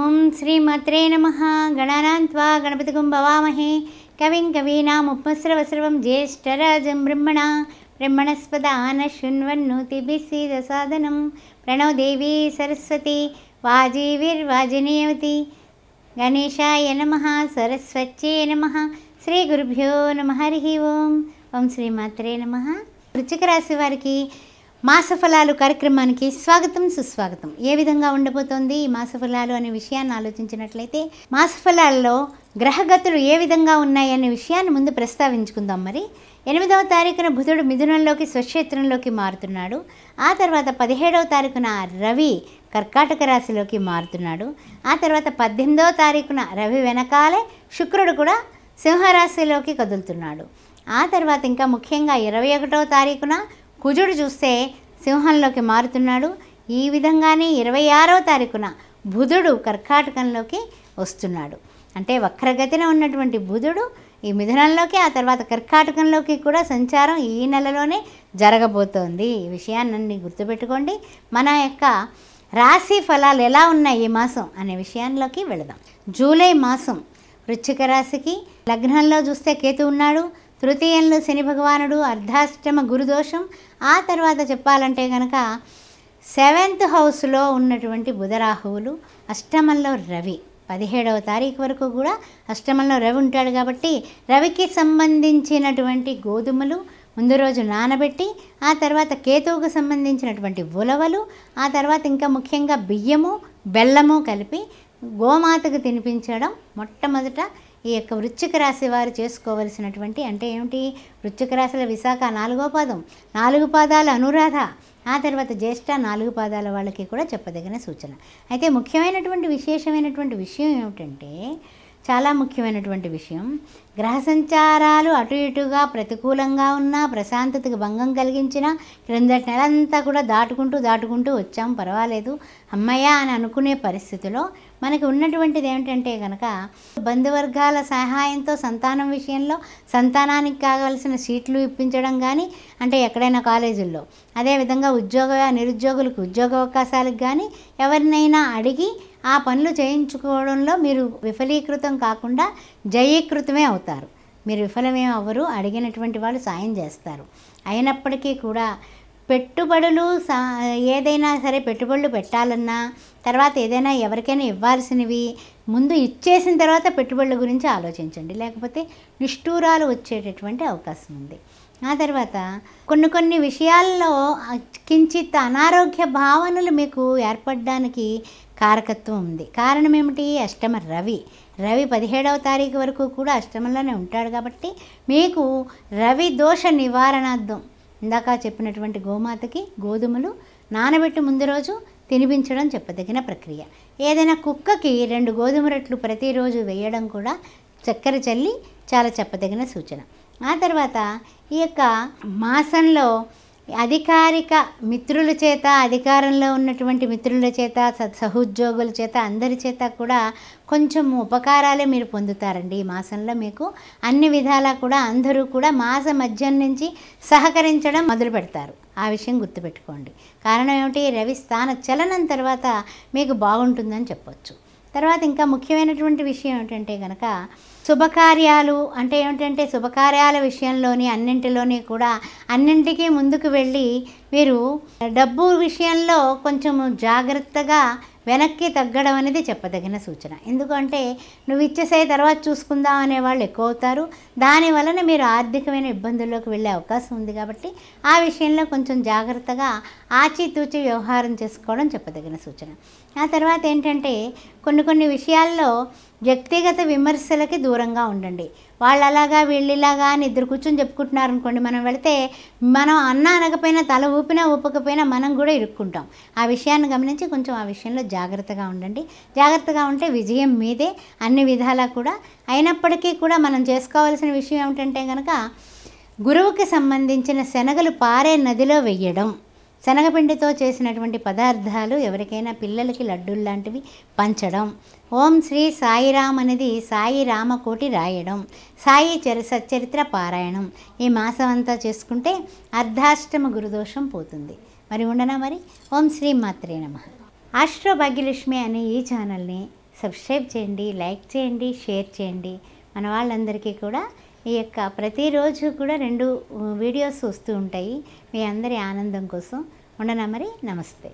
ॐ श्रीमत्रे नमः गणानां त्वा भवामहे कविं कवीनामुपमस्रवसर्वं ज्येष्ठराजं ब्रह्मणा प्रणव देवी सरस्वती वाजीविर्वाजिनयवती गणेशाय नमः सरस्वत्यै नमः श्रीगुरुभ्यो नमः हरिः ओम् ॐ श्रीमात्रे नमः वृचिकराशिवारकी మాసఫలాలు కార్యక్రమానికి స్వాగతం సుస్వాగతం ఏ విధంగా ఉండబోతోంది ఈ మాసఫలాలు అనే విషయాన్ని ఆలోచించినట్లయితే మాసఫలాల్లో గ్రహగతులు ఏ విధంగా ఉన్నాయి అనే విషయాన్ని ముందు ప్రస్తావించుకుందాం మరి ఎనిమిదవ తారీఖున బుధుడు మిథునంలోకి స్వక్షేత్రంలోకి మారుతున్నాడు ఆ తర్వాత పదిహేడవ తారీఖున రవి కర్కాటక రాశిలోకి మారుతున్నాడు ఆ తర్వాత పద్దెనిమిదవ తారీఖున రవి వెనకాలే శుక్రుడు కూడా సింహరాశిలోకి కదులుతున్నాడు ఆ తర్వాత ఇంకా ముఖ్యంగా ఇరవై ఒకటవ తారీఖున కుజుడు చూస్తే సింహంలోకి మారుతున్నాడు ఈ విధంగానే ఇరవై ఆరో తారీఖున బుధుడు కర్కాటకంలోకి వస్తున్నాడు అంటే వక్రగతిన ఉన్నటువంటి బుధుడు ఈ మిథునంలోకి ఆ తర్వాత కర్కాటకంలోకి కూడా సంచారం ఈ నెలలోనే జరగబోతోంది ఈ విషయాన్ని గుర్తుపెట్టుకోండి మన యొక్క రాశి ఫలాలు ఎలా ఉన్నాయి ఈ మాసం అనే విషయంలోకి వెళదాం జూలై మాసం వృచ్చిక రాశికి లగ్నంలో చూస్తే కేతు ఉన్నాడు తృతీయంలో శని భగవానుడు అర్ధాష్టమ గురుదోషం ఆ తర్వాత చెప్పాలంటే కనుక సెవెంత్ హౌస్లో ఉన్నటువంటి బుధరాహువులు అష్టమంలో రవి పదిహేడవ తారీఖు వరకు కూడా అష్టమంలో రవి ఉంటాడు కాబట్టి రవికి సంబంధించినటువంటి గోధుమలు ముందు రోజు నానబెట్టి ఆ తర్వాత కేతువుకు సంబంధించినటువంటి ఉలవలు ఆ తర్వాత ఇంకా ముఖ్యంగా బియ్యము బెల్లము కలిపి గోమాతకు తినిపించడం మొట్టమొదట ఈ యొక్క వృశ్చిక రాశి వారు చేసుకోవలసినటువంటి అంటే ఏమిటి వృశ్చిక రాశుల విశాఖ నాలుగో పాదం నాలుగు పాదాల అనురాధ ఆ తర్వాత జ్యేష్ఠ నాలుగు పాదాల వాళ్ళకి కూడా చెప్పదగిన సూచన అయితే ముఖ్యమైనటువంటి విశేషమైనటువంటి విషయం ఏమిటంటే చాలా ముఖ్యమైనటువంటి విషయం గ్రహ సంచారాలు అటు ఇటుగా ప్రతికూలంగా ఉన్నా ప్రశాంతతకు భంగం కలిగించిన క్రిందటి నెలంతా కూడా దాటుకుంటూ దాటుకుంటూ వచ్చాం పర్వాలేదు అమ్మయ్య అని అనుకునే పరిస్థితిలో మనకి ఉన్నటువంటిది ఏమిటంటే కనుక బంధువర్గాల సహాయంతో సంతానం విషయంలో సంతానానికి కావలసిన సీట్లు ఇప్పించడం కానీ అంటే ఎక్కడైనా కాలేజీల్లో అదేవిధంగా ఉద్యోగ నిరుద్యోగులకు ఉద్యోగ అవకాశాలకు కానీ ఎవరినైనా అడిగి ఆ పనులు చేయించుకోవడంలో మీరు విఫలీకృతం కాకుండా జయీకృతమే అవుతారు మీరు విఫలమే అవ్వరు అడిగినటువంటి వాళ్ళు సాయం చేస్తారు అయినప్పటికీ కూడా పెట్టుబడులు సా ఏదైనా సరే పెట్టుబడులు పెట్టాలన్నా తర్వాత ఏదైనా ఎవరికైనా ఇవ్వాల్సినవి ముందు ఇచ్చేసిన తర్వాత పెట్టుబడుల గురించి ఆలోచించండి లేకపోతే నిష్ఠూరాలు వచ్చేటటువంటి అవకాశం ఉంది ఆ తర్వాత కొన్ని కొన్ని విషయాల్లో కించిత్ అనారోగ్య భావనలు మీకు ఏర్పడడానికి కారకత్వం ఉంది కారణం ఏమిటి అష్టమ రవి రవి పదిహేడవ తారీఖు వరకు కూడా అష్టమంలోనే ఉంటాడు కాబట్టి మీకు రవి దోష నివారణార్థం ఇందాక చెప్పినటువంటి గోమాతకి గోధుమలు నానబెట్టి ముందు రోజు తినిపించడం చెప్పదగిన ప్రక్రియ ఏదైనా కుక్కకి రెండు గోధుమ రొట్లు ప్రతిరోజు వేయడం కూడా చక్కెర చల్లి చాలా చెప్పదగిన సూచన ఆ తర్వాత ఈ యొక్క మాసంలో అధికారిక మిత్రుల చేత అధికారంలో ఉన్నటువంటి మిత్రుల చేత సహోద్యోగుల చేత అందరి చేత కూడా కొంచెం ఉపకారాలే మీరు పొందుతారండి ఈ మాసంలో మీకు అన్ని విధాలా కూడా అందరూ కూడా మాస మధ్యం నుంచి సహకరించడం మొదలు పెడతారు ఆ విషయం గుర్తుపెట్టుకోండి కారణం ఏమిటి రవి స్థాన చలనం తర్వాత మీకు బాగుంటుందని చెప్పొచ్చు తర్వాత ఇంకా ముఖ్యమైనటువంటి విషయం ఏమిటంటే కనుక శుభకార్యాలు అంటే ఏమిటంటే శుభకార్యాల విషయంలోని అన్నింటిలోని కూడా అన్నింటికీ ముందుకు వెళ్ళి మీరు డబ్బు విషయంలో కొంచెం జాగ్రత్తగా వెనక్కి తగ్గడం అనేది చెప్పదగిన సూచన ఎందుకంటే నువ్వు ఇచ్చేసే తర్వాత చూసుకుందాం అనే వాళ్ళు ఎక్కువ అవుతారు దాని వలన మీరు ఆర్థికమైన ఇబ్బందుల్లోకి వెళ్ళే అవకాశం ఉంది కాబట్టి ఆ విషయంలో కొంచెం జాగ్రత్తగా ఆచితూచి వ్యవహారం చేసుకోవడం చెప్పదగిన సూచన ఆ తర్వాత ఏంటంటే కొన్ని కొన్ని విషయాల్లో వ్యక్తిగత విమర్శలకి దూరంగా ఉండండి వాళ్ళు అలాగా వీళ్ళిలాగా అని ఇద్దరు కూర్చొని చెప్పుకుంటున్నారు అనుకోండి మనం వెళితే మనం అన్న అనకపోయినా తల ఊపినా ఊపకపోయినా మనం కూడా ఇరుక్కుంటాం ఆ విషయాన్ని గమనించి కొంచెం ఆ విషయంలో జాగ్రత్తగా ఉండండి జాగ్రత్తగా ఉంటే విజయం మీదే అన్ని విధాలా కూడా అయినప్పటికీ కూడా మనం చేసుకోవాల్సిన విషయం ఏమిటంటే కనుక గురువుకి సంబంధించిన శనగలు పారే నదిలో వెయ్యడం శనగపిండితో చేసినటువంటి పదార్థాలు ఎవరికైనా పిల్లలకి లడ్డూలు లాంటివి పంచడం ఓం శ్రీ సాయిరామ్ అనేది సాయి రామకోటి రాయడం సాయి చరి సచ్చరిత్ర పారాయణం ఈ మాసం అంతా చేసుకుంటే అర్ధాష్టమ గురుదోషం పోతుంది మరి ఉండనా మరి ఓం శ్రీ మాత్రే నమ ఆస్ట్రో భాగ్యలక్ష్మి అనే ఈ ఛానల్ని సబ్స్క్రైబ్ చేయండి లైక్ చేయండి షేర్ చేయండి మన వాళ్ళందరికీ కూడా ఈ యొక్క ప్రతిరోజు కూడా రెండు వీడియోస్ వస్తూ ఉంటాయి మీ అందరి ఆనందం కోసం ఉండనా మరి నమస్తే